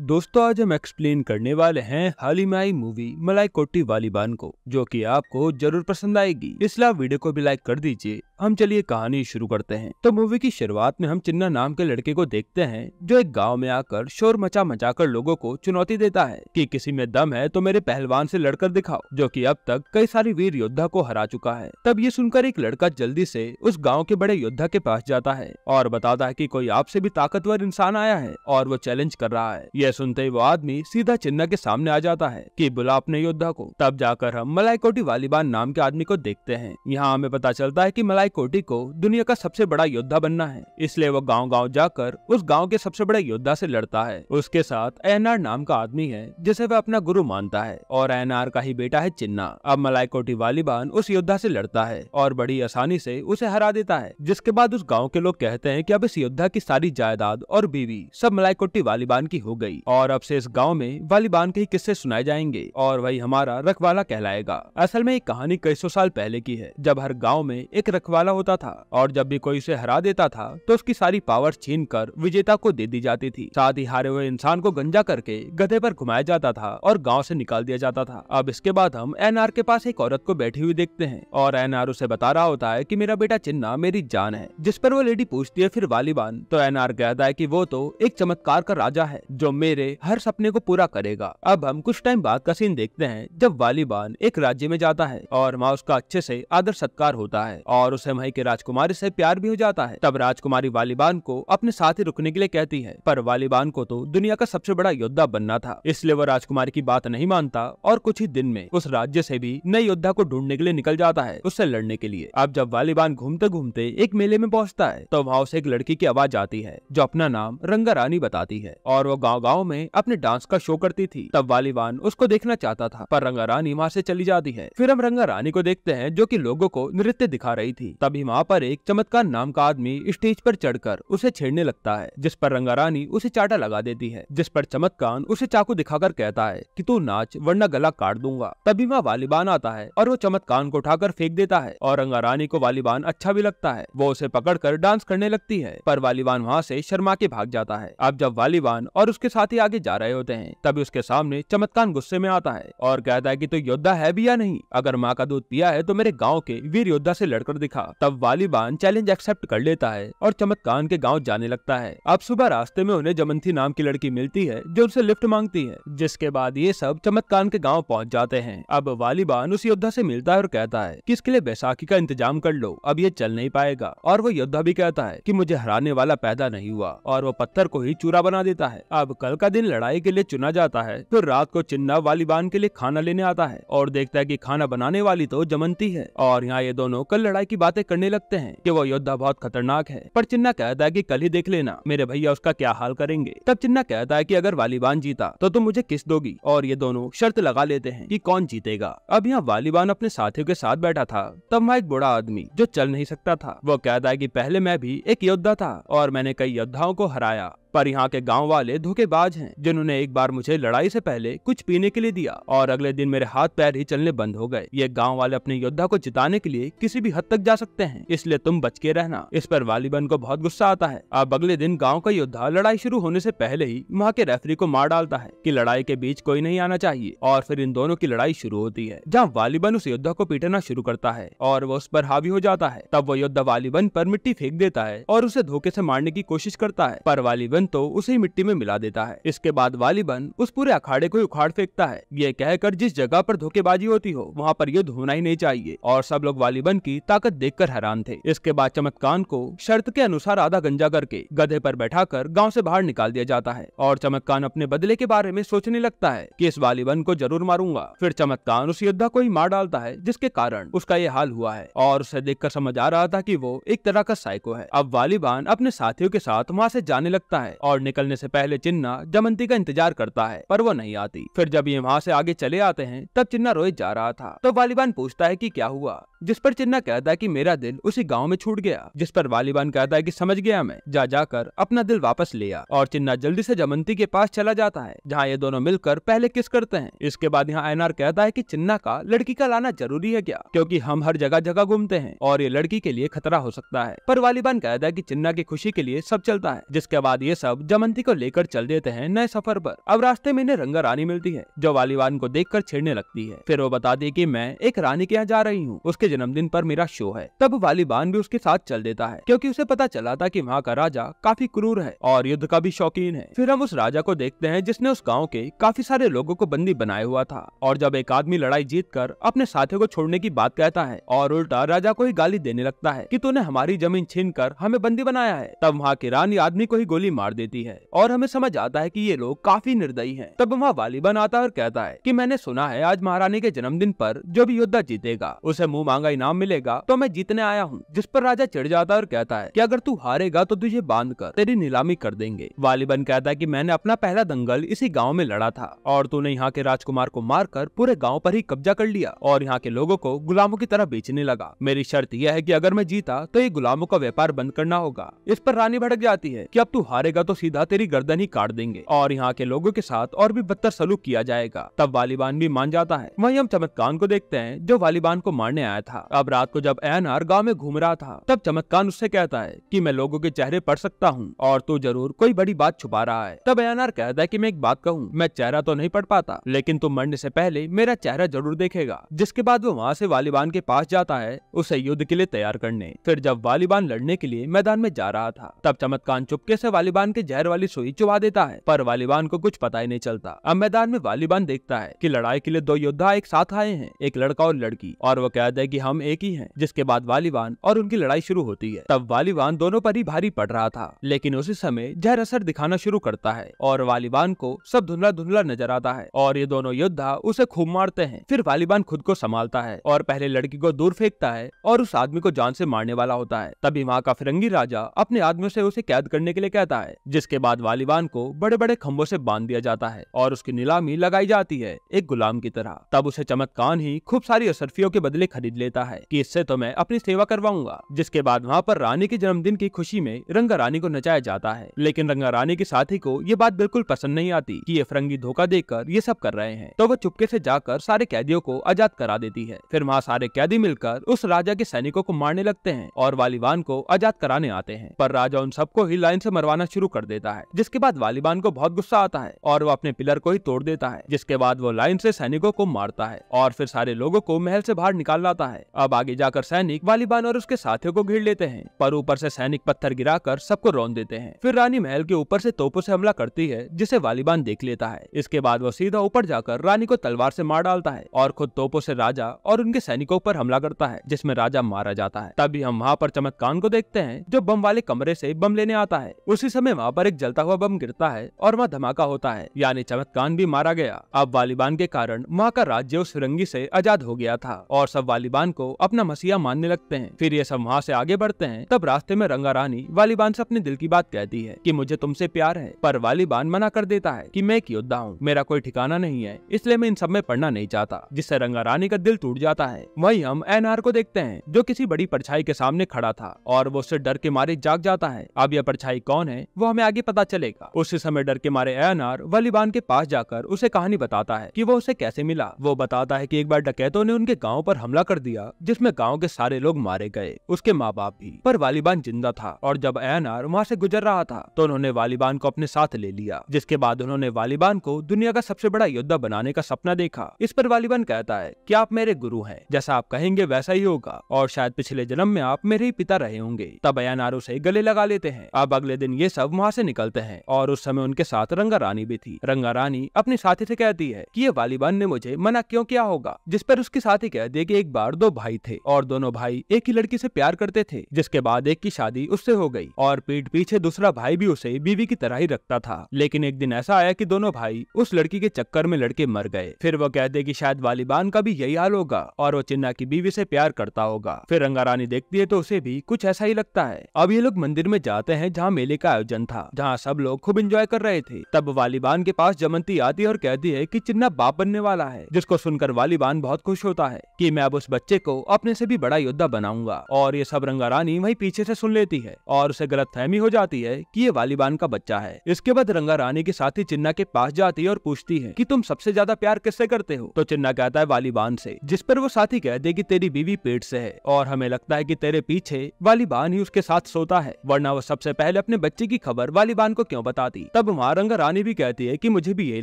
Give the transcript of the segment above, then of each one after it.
दोस्तों आज हम एक्सप्लेन करने वाले हैं हाल ही में आई मूवी मलाई कोटी वालीबान को जो कि आपको जरूर पसंद आएगी इसलिए वीडियो को भी लाइक कर दीजिए हम चलिए कहानी शुरू करते हैं तो मूवी की शुरुआत में हम चिन्ना नाम के लड़के को देखते हैं जो एक गाँव में आकर शोर मचा मचा कर लोगो को चुनौती देता है की कि किसी में दम है तो मेरे पहलवान से लड़कर दिखाओ जो की अब तक कई सारी वीर योद्धा को हरा चुका है तब ये सुनकर एक लड़का जल्दी से उस गाँव के बड़े योद्धा के पास जाता है और बताता है की कोई आपसे भी ताकतवर इंसान आया है और वो चैलेंज कर रहा है यह सुनते ही वो आदमी सीधा चिन्ना के सामने आ जाता है की बुला अपने योद्धा को तब जाकर हम कोटी वालीबान नाम के आदमी को देखते हैं यहाँ हमें पता चलता है की मलाई कोटी को दुनिया का सबसे बड़ा योद्धा बनना है इसलिए वो गांव गांव जाकर उस गांव के सबसे बड़े योद्धा से लड़ता है उसके साथ एनआर नाम का आदमी है जिसे वह अपना गुरु मानता है और एनआर का ही बेटा है चिन्ना अब मलाई कोटी वालिबान उस योद्धा से लड़ता है और बड़ी आसानी से उसे हरा देता है जिसके बाद उस गाँव के लोग कहते हैं की अब इस योद्धा की सारी जायदाद और बीवी सब मलाई कोटी वालिबान की हो गयी और अब से इस गाँव में वालिबान के किस्से सुनाए जाएंगे और वही हमारा रखवाला कहलाएगा असल में ये कहानी कई सौ साल पहले की है जब हर गाँव में एक रखवाला वाला होता था और जब भी कोई इसे हरा देता था तो उसकी सारी पावर छीन कर विजेता को दे दी जाती थी साथ ही हारे हुए इंसान को गंजा करके गधे पर घुमाया जाता था और गाँव से निकाल दिया जाता था अब इसके बाद हम एन के पास एक औरत को बैठी हुई देखते हैं और एन उसे बता रहा होता है की मेरा बेटा चिन्ना मेरी जान है जिस पर वो लेडी पूछती है फिर वालीबान तो एनआर कहता है की वो तो एक चमत्कार का राजा है जो मेरे हर सपने को पूरा करेगा अब हम कुछ टाइम बाद का सीन देखते हैं जब वालीबान एक राज्य में जाता है और माँ उसका अच्छे से आदर सत्कार होता है और सरसमई के राजकुमारी से प्यार भी हो जाता है तब राजकुमारी वालिबान को अपने साथ ही रुकने के लिए कहती है पर वालिबान को तो दुनिया का सबसे बड़ा योद्धा बनना था इसलिए वो राजकुमारी की बात नहीं मानता और कुछ ही दिन में उस राज्य से भी नए योद्धा को ढूंढने के लिए निकल जाता है उससे लड़ने के लिए अब जब वालिबान घूमते घूमते एक मेले में पहुँचता है तो वहाँ उसे एक लड़की की आवाज आती है जो अपना नाम रंगा रानी बताती है और वो गाँव गाँव में अपने डांस का शो करती थी तब वालिबान उसको देखना चाहता था पर रंगा रानी वहाँ ऐसी चली जाती है फिर हम रंगा रानी को देखते हैं जो की लोगो को नृत्य दिखा रही थी थी तभी वहाँ पर एक चमत्कार नाम का आदमी स्टेज पर चढ़कर उसे छेड़ने लगता है जिस पर रंगारानी उसे चाटा लगा देती है जिस पर चमत्कार उसे चाकू दिखाकर कहता है की तू नाच वरना गला काट दूंगा तभी वहाँ वालिबान आता है और वो चमत्कार को उठाकर फेंक देता है और रंगारानी को वालिबान अच्छा भी लगता है वो उसे कर डांस करने लगती है पर वालिबान वहाँ से शर्मा के भाग जाता है अब जब वालिबान और उसके साथी आगे जा रहे होते हैं तभी उसके सामने चमत्कार गुस्से में आता है और कहता है की तू योद्धा है भी या नहीं अगर माँ का दूध पिया है तो मेरे गाँव के वीर योद्धा से लड़कर दिखा था तब वालिबान चैलेंज एक्सेप्ट कर लेता है और चमत्कान के गाँव जाने लगता है अब सुबह रास्ते में उन्हें जमंथी नाम की लड़की मिलती है जो उनसे लिफ्ट मांगती है जिसके बाद ये सब चमत्कान के गाँव पहुँच जाते हैं अब वालिबान उस योद्धा ऐसी मिलता है और कहता है की इसके लिए बैसाखी का इंतजाम कर लो अब ये चल नहीं पाएगा और वो योद्धा भी कहता है की मुझे हराने वाला पैदा नहीं हुआ और वो पत्थर को ही चूरा बना देता है अब कल का दिन लड़ाई के लिए चुना जाता है फिर तो रात को चिन्ना वालिबान के लिए खाना लेने आता है और देखता है की खाना बनाने वाली तो जमंती है और यहाँ ये दोनों कल लड़ाई की बात बातें करने लगते हैं कि वो योद्धा बहुत खतरनाक है पर चिन्ना कहता है कि कल ही देख लेना मेरे भैया उसका क्या हाल करेंगे तब चिन्ना कहता है कि अगर वालीबान जीता तो तुम मुझे किस दोगी और ये दोनों शर्त लगा लेते हैं कि कौन जीतेगा अब यहाँ वालीबान अपने साथियों के साथ बैठा था तब वहाँ एक बुरा आदमी जो चल नहीं सकता था वो कहता है की पहले मैं भी एक योद्धा था और मैंने कई योद्धाओं को हराया पर यहाँ के गाँव वाले धोखेबाज हैं जिन्होंने एक बार मुझे लड़ाई से पहले कुछ पीने के लिए दिया और अगले दिन मेरे हाथ पैर ही चलने बंद हो गए ये गाँव वाले अपने योद्धा को जिताने के लिए किसी भी हद तक जा सकते हैं इसलिए तुम बच के रहना इस पर वालीबन को बहुत गुस्सा आता है अब अगले दिन गाँव का योद्धा लड़ाई शुरू होने ऐसी पहले ही वहाँ के रेफरी को मार डालता है की लड़ाई के बीच कोई नहीं आना चाहिए और फिर इन दोनों की लड़ाई शुरू होती है जहाँ वालीबन उस योद्धा को पीटना शुरू करता है और वो उस पर हावी हो जाता है तब वो योद्धा वालीबन पर मिट्टी फेंक देता है और उसे धोखे ऐसी मारने की कोशिश करता है पर वालीबन वालिबन तो उसी मिट्टी में मिला देता है इसके बाद वालिबन उस पूरे अखाड़े को उखाड़ फेंकता है ये कहकर जिस जगह पर धोखेबाजी होती हो वहाँ पर युद्ध होना ही नहीं चाहिए और सब लोग वालिबन की ताकत कर हैरान थे इसके बाद चमत्कान को शर्त के अनुसार आधा गंजा करके गधे पर कर गाँव से बाहर निकाल दिया जाता है और चमत्कान अपने बदले के बारे में सोचने लगता है की इस वालिबन को जरूर मारूंगा फिर चमत्कान उस योद्धा को ही मार डालता है जिसके कारण उसका ये हाल हुआ है और उसे देखकर समझ आ रहा था कि वो एक तरह का साइको है अब वालिबान अपने साथियों के साथ वहाँ से जाने लगता है है और निकलने से पहले चिन्ना जमंती का इंतजार करता है पर वो नहीं आती फिर जब ये वहाँ से आगे चले आते हैं तब चिन्ना रोहित जा रहा था तो वालिबान पूछता है की क्या हुआ जिस पर चिन्ना कहता है कि मेरा दिल उसी गांव में छूट गया जिस पर वालिबान कहता है कि समझ गया मैं जा जाकर अपना दिल वापस लिया और चिन्ना जल्दी से जमंती के पास चला जाता है जहाँ ये दोनों मिलकर पहले किस करते हैं इसके बाद यहाँ एनआर कहता है की चिन्ना का लड़की का लाना जरूरी है क्या क्योंकि हम हर जगह जगह घूमते हैं और ये लड़की के लिए खतरा हो सकता है पर वालिबान कहता है की चिन्ना की खुशी के लिए सब चलता है जिसके बाद ये सब जमंती को लेकर चल देते हैं नए सफर पर अब रास्ते में इन्हें रंगा रानी मिलती है जो वालीवान को देख कर छेड़ने लगती है फिर वो बताती है की मैं एक रानी के यहाँ जा रही हूँ उसके जन्मदिन पर मेरा शो है तब वालीबान भी उसके साथ चल देता है क्योंकि उसे पता चला था की वहाँ का राजा काफी क्रूर है और युद्ध का भी शौकीन है फिर हम उस राजा को देखते हैं जिसने उस गाँव के काफी सारे लोगों को बंदी बनाया हुआ था और जब एक आदमी लड़ाई जीत कर अपने साथियों को छोड़ने की बात कहता है और उल्टा राजा को ही गाली देने लगता है की तूने हमारी जमीन छीन कर हमें बंदी बनाया है तब वहाँ की रानी आदमी को ही गोली मार मार देती है और हमें समझ आता है की ये लोग काफी निर्दयी है तब वहाँ वालिबन आता है और कहता है की मैंने सुना है आज महारानी के जन्मदिन पर जो भी योद्धा जीतेगा उसे मुंह मांगा इनाम मिलेगा तो मैं जीतने आया हूँ जिस पर राजा चिड़ जाता है और कहता है की अगर तू हारेगा तो तुझे बांध कर तेरी नीलामी कर देंगे वालिबन कहता है की मैंने अपना पहला दंगल इसी गाँव में लड़ा था और तूने यहाँ के राजकुमार को कर पूरे गाँव पर ही कब्जा कर लिया और यहाँ के लोगो को गुलामों की तरह बेचने लगा मेरी शर्त यह है की अगर मैं जीता तो ये गुलामों का व्यापार बंद करना होगा इस पर रानी भड़क जाती है की अब तू हारे करेगा तो सीधा तेरी गर्दन ही काट देंगे और यहाँ के लोगों के साथ और भी बदतर सलूक किया जाएगा तब वालिबान भी मान जाता है वही हम चमत्कान को देखते हैं जो वालिबान को मारने आया था अब रात को जब आर गाँव में घूम रहा था तब चमत्कान उससे कहता है की मैं लोगो के चेहरे पढ़ सकता हूँ और तू जरूर कोई बड़ी बात छुपा रहा है तब एनआर कहता है की मैं एक बात कहूँ मैं चेहरा तो नहीं पढ़ पाता लेकिन तुम मरने ऐसी पहले मेरा चेहरा जरूर देखेगा जिसके बाद वो वहाँ ऐसी वालिबान के पास जाता है उसे युद्ध के लिए तैयार करने फिर जब वालिबान लड़ने के लिए मैदान में जा रहा था तब चमत्कान चुपके से वालिबान वालीबान के जहर वाली सुई चुबा देता है पर वालीबान को कुछ पता ही नहीं चलता अब मैदान में वालीबान देखता है की लड़ाई के लिए दो योद्धा एक साथ आए हैं एक लड़का और लड़की और वो कहते हैं की हम एक ही है जिसके बाद वालीबान और उनकी लड़ाई शुरू होती है तब वालीबान दोनों पर ही भारी पड़ रहा था लेकिन उसी समय जहर असर दिखाना शुरू करता है और वालीबान को सब धुंधला धुंधला नजर आता है और ये दोनों योद्धा उसे खूब मारते हैं फिर वालीबान खुद को संभालता है और पहले लड़की को दूर फेंकता है और उस आदमी को जान से मारने वाला होता है तभी वहाँ का फिरंगी राजा अपने आदमियों से उसे कैद करने के लिए कहता है है जिसके बाद वालिबान को बड़े बड़े खम्भों से बांध दिया जाता है और उसकी नीलामी लगाई जाती है एक गुलाम की तरह तब उसे चमत्कान ही खूब सारी असरफियों के बदले खरीद लेता है कि इससे तो मैं अपनी सेवा करवाऊंगा जिसके बाद वहाँ पर रानी के जन्मदिन की खुशी में रंगा रानी को नचाया जाता है लेकिन रंगा रानी के साथी को ये बात बिल्कुल पसंद नहीं आती की ये फरंगी धोखा देकर ये सब कर रहे हैं तो वो चुपके ऐसी जाकर सारे कैदियों को आजाद करा देती है फिर वहाँ सारे कैदी मिलकर उस राजा के सैनिकों को मारने लगते हैं और वालिबान को आजाद कराने आते हैं पर राजा उन सबको ही लाइन से मरवाना शुरू शुरू कर देता है जिसके बाद वालिबान को बहुत गुस्सा आता है और वो अपने पिलर को ही तोड़ देता है जिसके बाद वो लाइन से सैनिकों को मारता है और फिर सारे लोगों को महल से बाहर निकाल लाता है अब आगे जाकर सैनिक वालिबान और उसके साथियों को घेर लेते हैं पर ऊपर से सैनिक पत्थर कर सबको रौन देते हैं फिर रानी महल के ऊपर से तोपो से हमला करती है जिसे वालिबान देख लेता है इसके बाद वो सीधा ऊपर जाकर रानी को तलवार से मार डालता है और खुद तोपो से राजा और उनके सैनिकों पर हमला करता है जिसमें राजा मारा जाता है तभी हम वहाँ पर चमत्कान को देखते हैं जो बम वाले कमरे से बम लेने आता है उसी समय में वहाँ पर एक जलता हुआ बम गिरता है और वहाँ धमाका होता है यानी चमत्कान भी मारा गया अब वालिबान के कारण वहाँ का राज्य उस फिरंगी से आजाद हो गया था और सब वालिबान को अपना मसीहा मानने लगते हैं फिर ये सब वहाँ से आगे बढ़ते हैं तब रास्ते में रंगा रानी वालिबान से अपने दिल की बात कहती है कि मुझे तुमसे प्यार है पर वालिबान मना कर देता है कि मैं एक योद्धा हूँ मेरा कोई ठिकाना नहीं है इसलिए मैं इन सब में पढ़ना नहीं चाहता जिससे रंगा रानी का दिल टूट जाता है वही हम आर को देखते हैं जो किसी बड़ी परछाई के सामने खड़ा था और वो उससे डर के मारे जाग जाता है अब यह परछाई कौन है वो हमें आगे पता चलेगा उसी समय डर के मारे एनआर वलीबान के पास जाकर उसे कहानी बताता है की वो उसे कैसे मिला वो बताता है की एक बार डकैतों ने उनके गाँव पर हमला कर दिया जिसमे गाँव के सारे लोग मारे गए उसके माँ बाप भी पर वालिबान जिंदा था और जब अयनार वहाँ से गुजर रहा था तो उन्होंने वालिबान को अपने साथ ले लिया जिसके बाद उन्होंने वालिबान को दुनिया का सबसे बड़ा योद्धा बनाने का सपना देखा इस पर वालिबान कहता है कि आप मेरे गुरु हैं जैसा आप कहेंगे वैसा ही होगा और शायद पिछले जन्म में आप मेरे ही पिता रहे होंगे तब एनआर उसे गले लगा लेते हैं अब अगले दिन ये सब वहाँ से निकलते हैं और उस समय उनके साथ रंगा रानी भी थी रंगा रानी अपनी साथी से कहती है कि ये वालीबान ने मुझे मना क्यों किया होगा जिस पर उसकी साथी कहती है कि एक बार दो भाई थे और दोनों भाई एक ही लड़की से प्यार करते थे जिसके बाद एक की शादी उससे हो गई और पीठ पीछे दूसरा भाई भी उसे बीवी की तरह ही रखता था लेकिन एक दिन ऐसा आया कि दोनों भाई उस लड़की के चक्कर में लड़के मर गए फिर वो कहते कि शायद वालीबान का भी यही हाल होगा और वो चिन्ना की बीवी से प्यार करता होगा फिर रंगा रानी देखती है तो उसे भी कुछ ऐसा ही लगता है अब ये लोग मंदिर में जाते हैं जहाँ मेले का आयोजन फंक्शन था जहाँ सब लोग खूब इंजॉय कर रहे थे तब वालिबान के पास जमंती आती है और कहती है की चिन्ना बाप बनने वाला है जिसको सुनकर वालिबान बहुत खुश होता है की मैं अब उस बच्चे को अपने से भी बड़ा योद्धा बनाऊंगा और ये सब रंगा रानी वही पीछे से सुन लेती है और उसे गलत फहमी हो जाती है की ये वालीबान का बच्चा है इसके बाद रंगा रानी के साथी चिन्ना के पास जाती है और पूछती है की तुम सबसे ज्यादा प्यार किससे करते हो तो चिन्ना कहता है वालीबान से जिस पर वो साथी कहते कि की तेरी बीवी पेट से है और हमें लगता है की तेरे पीछे वालीबान ही उसके साथ सोता है वरना वो सबसे पहले अपने बच्चे की खबर वालिबान को क्यों बताती तब वहाँ रंगा रानी भी कहती है की मुझे भी यही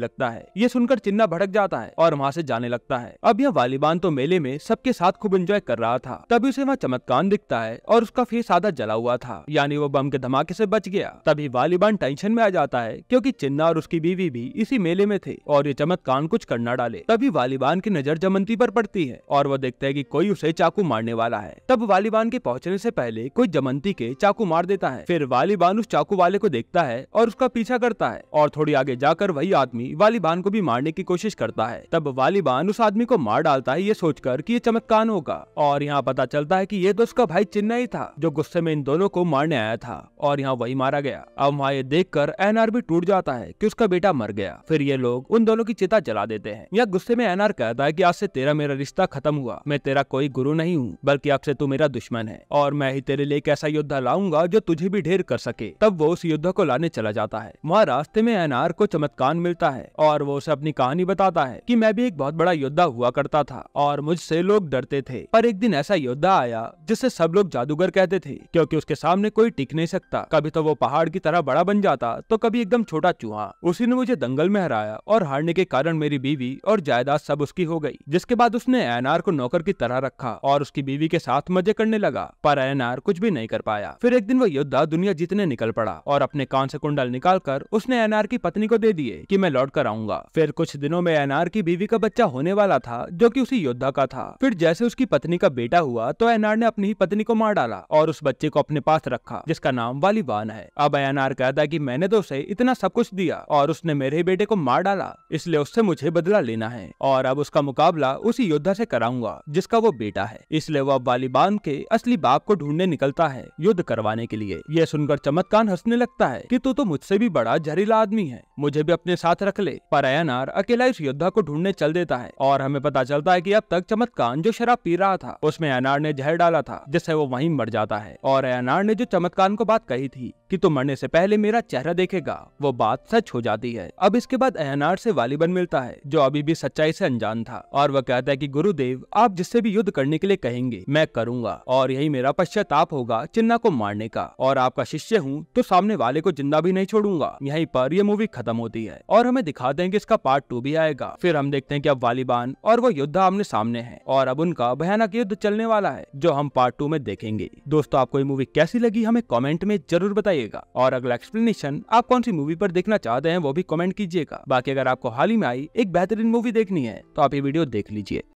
लगता है ये सुनकर चिन्ना भड़क जाता है और वहाँ से जाने लगता है अब यह वालिबान तो मेले में सबके साथ खूब एंजॉय कर रहा था तभी उसे वहाँ चमत्कार दिखता है और उसका फेस आधा जला हुआ था यानी वो बम के धमाके ऐसी बच गया तभी वालिबान टेंशन में आ जाता है क्यूँकी चिन्ना और उसकी बीवी भी इसी मेले में थे और ये चमत्कार कुछ करना डाले तभी वालिबान की नजर जमंती पर पड़ती है और वो देखते है कि कोई उसे चाकू मारने वाला है तब वालिबान के पहुंचने से पहले कोई जमंती के चाकू मार देता है फिर वालिबान उस चाकू वाले वाले को देखता है और उसका पीछा करता है और थोड़ी आगे जाकर वही आदमी वालिबान को भी मारने की कोशिश करता है तब वालिबान उस आदमी को मार डालता है ये सोचकर कि ये चमत्कार होगा और यहाँ पता चलता है कि ये तो उसका भाई चिन्ना ही था जो गुस्से में इन दोनों को मारने आया था और यहाँ वही मारा गया अब वहाँ ये देख कर एनआर भी टूट जाता है की उसका बेटा मर गया फिर ये लोग उन दोनों की चिता जला देते हैं यह गुस्से में एनआर कहता है की आज से तेरा मेरा रिश्ता खत्म हुआ मैं तेरा कोई गुरु नहीं हूँ बल्कि अब से तू मेरा दुश्मन है और मैं ही तेरे लिए एक ऐसा योद्धा लाऊंगा जो तुझे भी ढेर कर सके तब वो उस योद्धा को लाने चला जाता है वहाँ रास्ते में एनआर को चमत्कार मिलता है और वो उसे अपनी कहानी बताता है की मैं भी एक बहुत बड़ा योद्धा हुआ करता था और मुझसे लोग डरते थे पर एक दिन ऐसा योद्धा आया जिसे सब लोग जादूगर कहते थे क्योंकि उसके सामने कोई टिक नहीं सकता कभी तो वो पहाड़ की तरह बड़ा बन जाता तो कभी एकदम छोटा चूहा उसी ने मुझे दंगल में हराया और हारने के कारण मेरी बीवी और जायदाद सब उसकी हो गयी जिसके बाद उसने एनआर को नौकर की तरह रखा और उसकी बीवी के साथ मजे करने लगा पर एन कुछ भी नहीं कर पाया फिर एक दिन वो योद्धा दुनिया जीतने निकल पड़ा और अपने कान से कुंडल निकालकर उसने एनआर की पत्नी को दे दिए कि मैं लौट कर आऊंगा फिर कुछ दिनों में एनआर की बीवी का बच्चा होने वाला था जो की उसी योद्धा का था फिर जैसे उसकी पत्नी का बेटा हुआ तो एनआर ने अपनी ही पत्नी को मार डाला और उस बच्चे को अपने पास रखा जिसका नाम वालिबान है अब एनआर कहता है की मैंने तो उसे इतना सब कुछ दिया और उसने मेरे ही बेटे को मार डाला इसलिए उससे मुझे बदला लेना है और अब उसका मुकाबला उसी योद्धा से कराऊंगा जिसका वो बेटा है इसलिए अब वालीबान के असली बाप को ढूंढने निकलता है युद्ध करवाने के लिए यह सुनकर चमत्कार हंसने लगता है कि तू तो मुझसे भी बड़ा जहरीला आदमी है मुझे भी अपने साथ रख ले पर अयनार अकेला इस योद्धा को ढूंढने चल देता है और हमें पता चलता है कि अब तक चमत्कान जो शराब पी रहा था उसमें अयनार ने जहर डाला था जिससे वो वहीं मर जाता है और अयनार ने जो चमत्कान को बात कही थी कि तू मरने से पहले मेरा चेहरा देखेगा वो बात सच हो जाती है अब इसके बाद अयनार से वालिबन मिलता है जो अभी भी सच्चाई से अनजान था और वह कहता है कि गुरुदेव आप जिससे भी युद्ध करने के लिए कहेंगे मैं करूंगा और यही मेरा पश्चाताप होगा चिन्ना को मारने का और आपका शिष्य हूँ तो सामने सामने वाले को जिंदा भी नहीं छोड़ूंगा यहीं पर यह मूवी खत्म होती है और हमें दिखाते हैं कि इसका पार्ट टू भी आएगा फिर हम देखते हैं कि अब वालिबान और वो योद्धा आमने सामने है और अब उनका भयानक युद्ध चलने वाला है जो हम पार्ट टू में देखेंगे दोस्तों आपको ये मूवी कैसी लगी हमें कॉमेंट में जरूर बताइएगा और अगला एक्सप्लेनेशन आप कौन सी मूवी आरोप देखना चाहते हैं वो भी कॉमेंट कीजिएगा बाकी अगर आपको हाल ही में आई एक बेहतरीन मूवी देखनी है तो आप ये वीडियो देख लीजिए